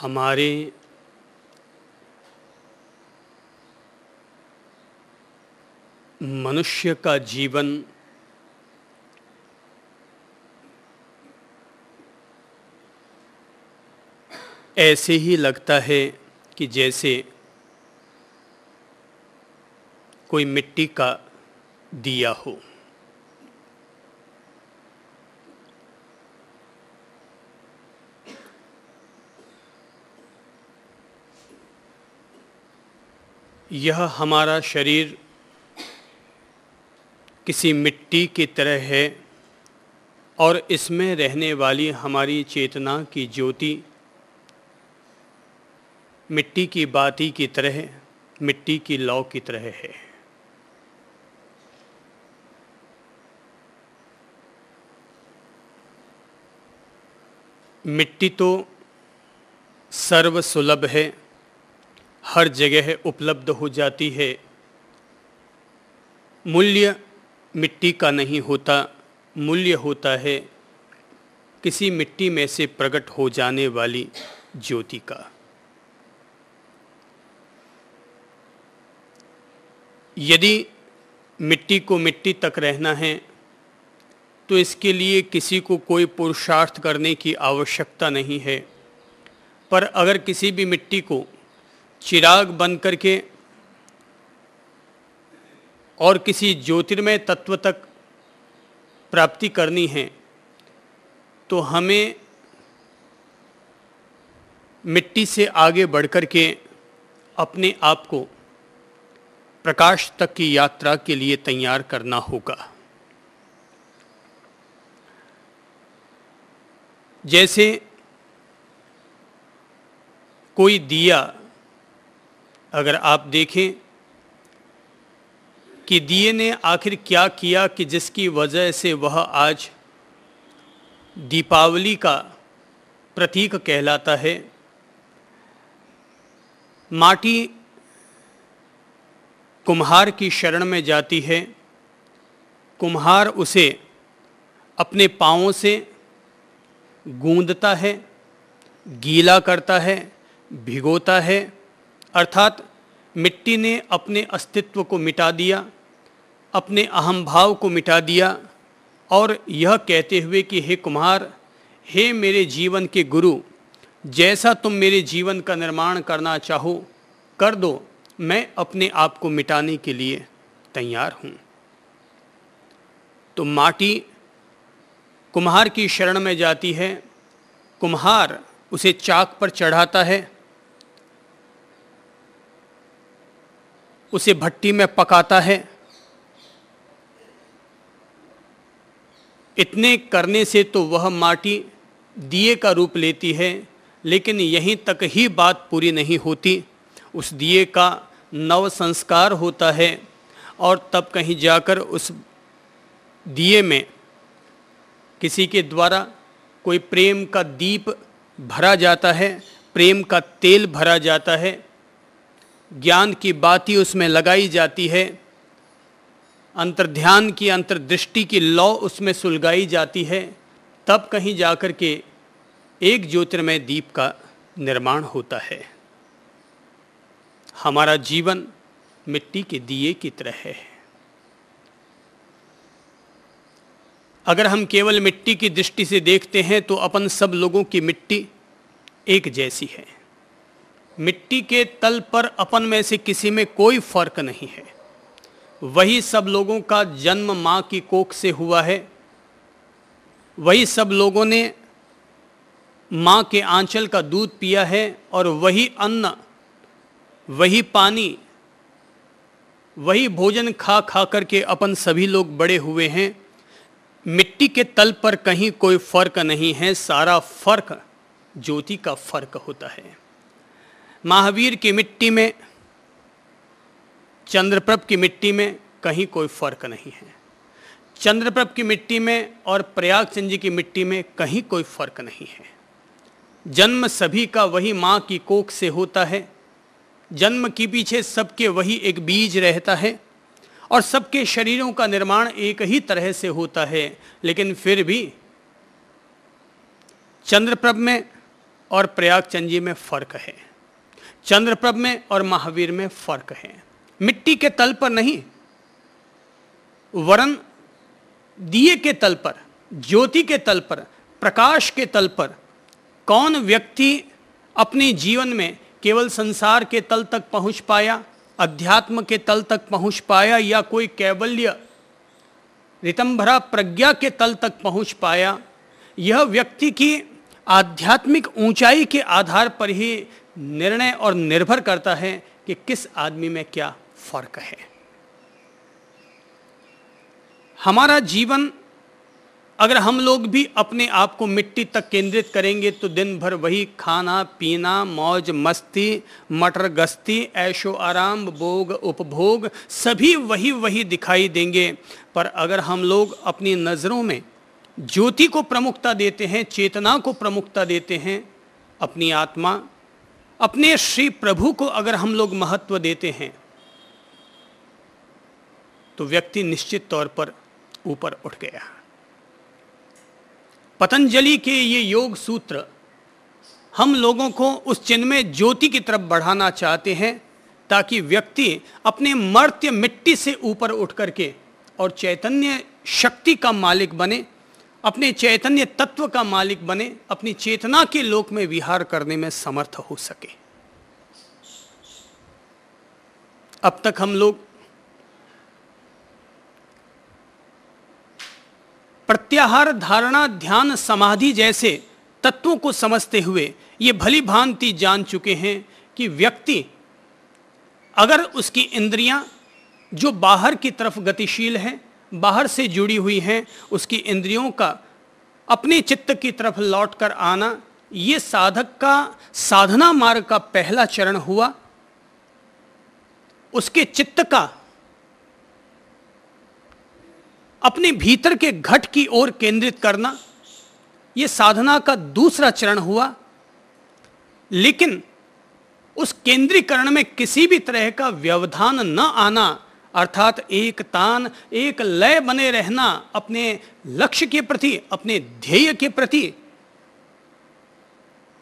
हमारे मनुष्य का जीवन ऐसे ही लगता है कि जैसे कोई मिट्टी का दिया हो यह हमारा शरीर किसी मिट्टी की तरह है और इसमें रहने वाली हमारी चेतना की ज्योति मिट्टी की बाती की तरह मिट्टी की लौ की तरह है मिट्टी तो सर्वसुलभ है हर जगह उपलब्ध हो जाती है मूल्य मिट्टी का नहीं होता मूल्य होता है किसी मिट्टी में से प्रकट हो जाने वाली ज्योति का यदि मिट्टी को मिट्टी तक रहना है तो इसके लिए किसी को कोई पुरुषार्थ करने की आवश्यकता नहीं है पर अगर किसी भी मिट्टी को चिराग बन करके और किसी ज्योतिर्मय तत्व तक प्राप्ति करनी है तो हमें मिट्टी से आगे बढ़ कर के अपने आप को प्रकाश तक की यात्रा के लिए तैयार करना होगा जैसे कोई दिया अगर आप देखें कि दिए ने आखिर क्या किया कि जिसकी वजह से वह आज दीपावली का प्रतीक कहलाता है माटी कुम्हार की शरण में जाती है कुम्हार उसे अपने पाँवों से गूंदता है गीला करता है भिगोता है अर्थात मिट्टी ने अपने अस्तित्व को मिटा दिया अपने अहम भाव को मिटा दिया और यह कहते हुए कि हे कुम्हार हे मेरे जीवन के गुरु जैसा तुम मेरे जीवन का निर्माण करना चाहो कर दो मैं अपने आप को मिटाने के लिए तैयार हूँ तो माटी कुम्हार की शरण में जाती है कुम्हार उसे चाक पर चढ़ाता है उसे भट्टी में पकाता है इतने करने से तो वह माटी दिए का रूप लेती है लेकिन यहीं तक ही बात पूरी नहीं होती उस दिए का नव संस्कार होता है और तब कहीं जाकर उस दिए में किसी के द्वारा कोई प्रेम का दीप भरा जाता है प्रेम का तेल भरा जाता है ज्ञान की बाती उसमें लगाई जाती है अंतर्ध्यान की अंतर्दृष्टि की लौ उसमें सुलगाई जाती है तब कहीं जाकर के एक ज्योतिर्मय दीप का निर्माण होता है हमारा जीवन मिट्टी के दिए की तरह है अगर हम केवल मिट्टी की दृष्टि से देखते हैं तो अपन सब लोगों की मिट्टी एक जैसी है मिट्टी के तल पर अपन में से किसी में कोई फर्क नहीं है वही सब लोगों का जन्म माँ की कोख से हुआ है वही सब लोगों ने माँ के आंचल का दूध पिया है और वही अन्न वही पानी वही भोजन खा खा करके अपन सभी लोग बड़े हुए हैं मिट्टी के तल पर कहीं कोई फर्क नहीं है सारा फर्क ज्योति का फर्क होता है महावीर की मिट्टी में चंद्रप्रभ की मिट्टी में कहीं कोई फर्क नहीं है चंद्रप्रभ की मिट्टी में और प्रयागचंद जी की मिट्टी में कहीं कोई फर्क नहीं है जन्म सभी का वही माँ की कोख से होता है जन्म के पीछे सबके वही एक बीज रहता है और सबके शरीरों का निर्माण एक ही तरह से होता है लेकिन फिर भी चंद्रप्रभ में और प्रयागचंद जी में फर्क है चंद्रप्रभ में और महावीर में फर्क है मिट्टी के तल पर नहीं वरण दिए के तल पर ज्योति के तल पर प्रकाश के तल पर कौन व्यक्ति अपने जीवन में केवल संसार के तल तक पहुंच पाया अध्यात्म के तल तक पहुंच पाया या कोई कैवल्य रितंभरा प्रज्ञा के तल तक पहुंच पाया यह व्यक्ति की आध्यात्मिक ऊंचाई के आधार पर ही निर्णय और निर्भर करता है कि किस आदमी में क्या फर्क है हमारा जीवन अगर हम लोग भी अपने आप को मिट्टी तक केंद्रित करेंगे तो दिन भर वही खाना पीना मौज मस्ती मटर गस्ती ऐशो आराम भोग उपभोग सभी वही वही दिखाई देंगे पर अगर हम लोग अपनी नज़रों में ज्योति को प्रमुखता देते हैं चेतना को प्रमुखता देते हैं अपनी आत्मा अपने श्री प्रभु को अगर हम लोग महत्व देते हैं तो व्यक्ति निश्चित तौर पर ऊपर उठ गया पतंजलि के ये योग सूत्र हम लोगों को उस चिन्ह में ज्योति की तरफ बढ़ाना चाहते हैं ताकि व्यक्ति अपने मर्त्य मिट्टी से ऊपर उठ करके और चैतन्य शक्ति का मालिक बने अपने चैतन्य तत्व का मालिक बने अपनी चेतना के लोक में विहार करने में समर्थ हो सके अब तक हम लोग प्रत्याहार धारणा ध्यान समाधि जैसे तत्वों को समझते हुए ये भली भांति जान चुके हैं कि व्यक्ति अगर उसकी इंद्रियां जो बाहर की तरफ गतिशील हैं बाहर से जुड़ी हुई हैं उसकी इंद्रियों का अपने चित्त की तरफ लौट कर आना ये साधक का साधना मार्ग का पहला चरण हुआ उसके चित्त का अपने भीतर के घट की ओर केंद्रित करना यह साधना का दूसरा चरण हुआ लेकिन उस केंद्रीकरण में किसी भी तरह का व्यवधान न आना अर्थात एक तान एक लय बने रहना अपने लक्ष्य के प्रति अपने ध्येय के प्रति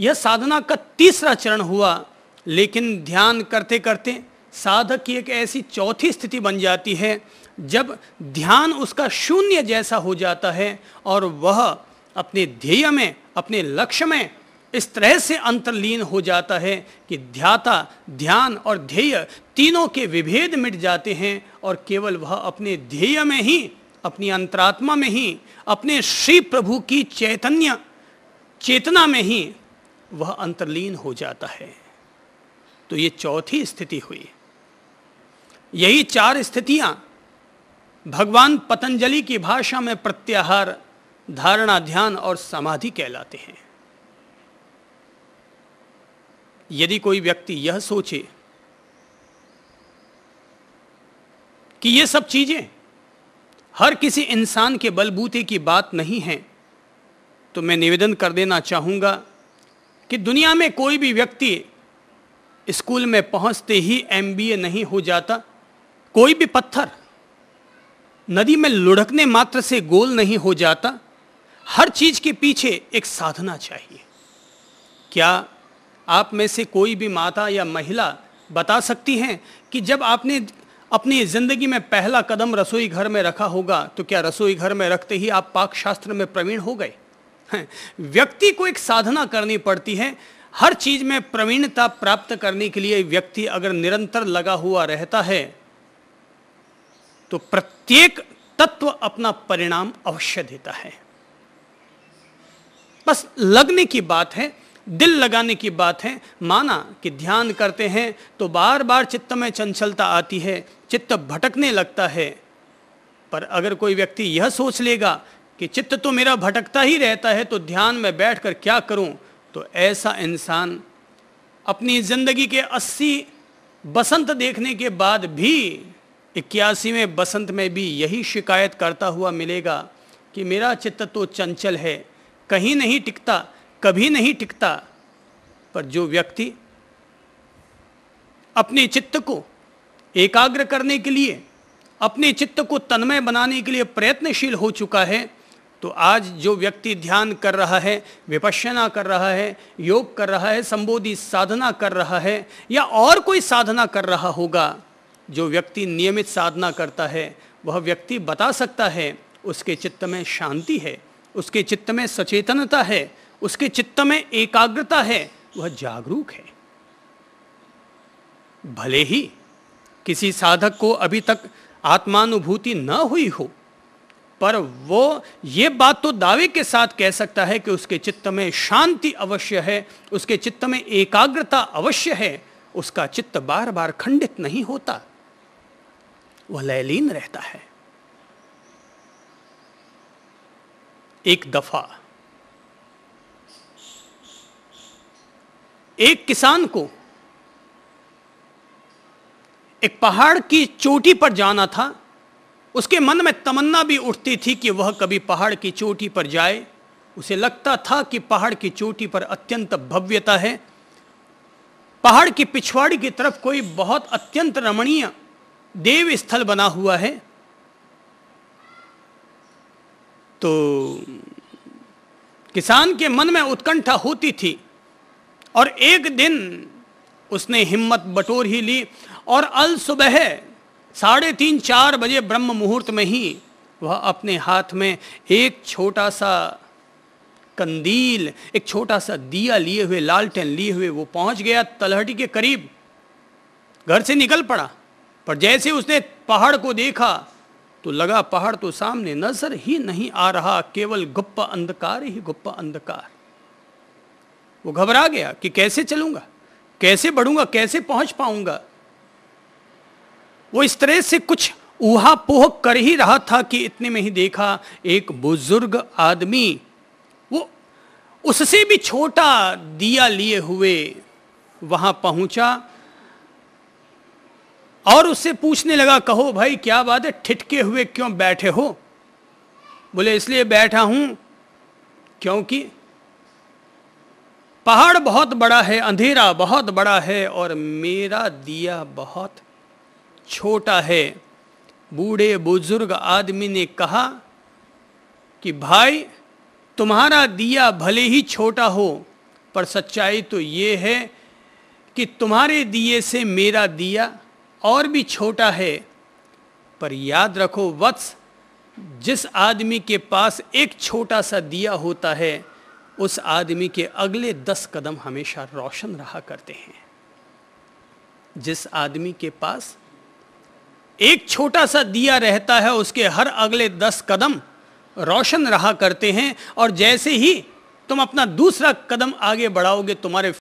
यह साधना का तीसरा चरण हुआ लेकिन ध्यान करते करते साधक की एक ऐसी चौथी स्थिति बन जाती है जब ध्यान उसका शून्य जैसा हो जाता है और वह अपने ध्येय में अपने लक्ष्य में इस तरह से अंतर्लीन हो जाता है कि ध्याता ध्यान और ध्येय तीनों के विभेद मिट जाते हैं और केवल वह अपने ध्येय में ही अपनी अंतरात्मा में ही अपने श्री प्रभु की चैतन्य चेतना में ही वह अंतर्लीन हो जाता है तो ये चौथी स्थिति हुई यही चार स्थितियां भगवान पतंजलि की भाषा में प्रत्याहार धारणा ध्यान और समाधि कहलाते हैं यदि कोई व्यक्ति यह सोचे कि ये सब चीजें हर किसी इंसान के बलबूते की बात नहीं है तो मैं निवेदन कर देना चाहूँगा कि दुनिया में कोई भी व्यक्ति स्कूल में पहुँचते ही एमबीए नहीं हो जाता कोई भी पत्थर नदी में लुढ़कने मात्र से गोल नहीं हो जाता हर चीज के पीछे एक साधना चाहिए क्या आप में से कोई भी माता या महिला बता सकती हैं कि जब आपने अपनी ज़िंदगी में पहला कदम रसोई घर में रखा होगा तो क्या रसोई घर में रखते ही आप पाक शास्त्र में प्रवीण हो गए व्यक्ति को एक साधना करनी पड़ती है हर चीज़ में प्रवीणता प्राप्त करने के लिए व्यक्ति अगर निरंतर लगा हुआ रहता है तो प्रत्येक तत्व अपना परिणाम अवश्य देता है बस लगने की बात है दिल लगाने की बात है माना कि ध्यान करते हैं तो बार बार चित्त में चंचलता आती है चित्त भटकने लगता है पर अगर कोई व्यक्ति यह सोच लेगा कि चित्त तो मेरा भटकता ही रहता है तो ध्यान में बैठकर क्या करूं तो ऐसा इंसान अपनी ज़िंदगी के 80 बसंत देखने के बाद भी इक्यासीवें बसंत में भी यही शिकायत करता हुआ मिलेगा कि मेरा चित्त तो चंचल है कहीं नहीं टिकता कभी नहीं टिकता पर जो व्यक्ति अपने चित्त को एकाग्र करने के लिए अपने चित्त को तन्मय बनाने के लिए प्रयत्नशील हो चुका है तो आज जो व्यक्ति ध्यान कर रहा है विपश्यना कर रहा है योग कर रहा है संबोधि साधना कर रहा है या और कोई साधना कर रहा होगा जो व्यक्ति नियमित साधना करता है वह व्यक्ति बता सकता है उसके चित्त में शांति है उसके चित्त में सचेतनता है उसके चित्त में एकाग्रता है वह जागरूक है भले ही किसी साधक को अभी तक आत्मानुभूति न हुई हो पर वो ये बात तो दावे के साथ कह सकता है कि उसके चित्त में शांति अवश्य है उसके चित्त में एकाग्रता अवश्य है उसका चित्त बार बार खंडित नहीं होता वह लयलीन रहता है एक दफा एक किसान को एक पहाड़ की चोटी पर जाना था उसके मन में तमन्ना भी उठती थी कि वह कभी पहाड़ की चोटी पर जाए उसे लगता था कि पहाड़ की चोटी पर अत्यंत भव्यता है पहाड़ की पिछवाड़ी की तरफ कोई बहुत अत्यंत रमणीय देव स्थल बना हुआ है तो किसान के मन में उत्कंठा होती थी और एक दिन उसने हिम्मत बटोर ही ली और अल सुबह साढ़े तीन चार बजे ब्रह्म मुहूर्त में ही वह अपने हाथ में एक छोटा सा कंदील एक छोटा सा दिया लिए हुए लालटेन लिए हुए वो पहुंच गया तलहटी के करीब घर से निकल पड़ा पर जैसे उसने पहाड़ को देखा तो लगा पहाड़ तो सामने नजर ही नहीं आ रहा केवल गुप्पा अंधकार ही गुप्पा अंधकार वो घबरा गया कि कैसे चलूंगा कैसे बढ़ूंगा कैसे पहुंच पाऊंगा वो इस तरह से कुछ उहा पोह कर ही रहा था कि इतने में ही देखा एक बुजुर्ग आदमी वो उससे भी छोटा दिया लिए हुए वहां पहुंचा और उससे पूछने लगा कहो भाई क्या बात है ठिठके हुए क्यों बैठे हो बोले इसलिए बैठा हूं क्योंकि पहाड़ बहुत बड़ा है अंधेरा बहुत बड़ा है और मेरा दिया बहुत छोटा है बूढ़े बुजुर्ग आदमी ने कहा कि भाई तुम्हारा दिया भले ही छोटा हो पर सच्चाई तो ये है कि तुम्हारे दिए से मेरा दिया और भी छोटा है पर याद रखो वत्स जिस आदमी के पास एक छोटा सा दिया होता है उस आदमी के अगले दस कदम हमेशा रोशन रहा करते हैं जिस आदमी के पास एक छोटा सा दिया रहता है उसके हर अगले दस कदम रोशन रहा करते हैं और जैसे ही तुम अपना दूसरा कदम आगे बढ़ाओगे तुम्हारे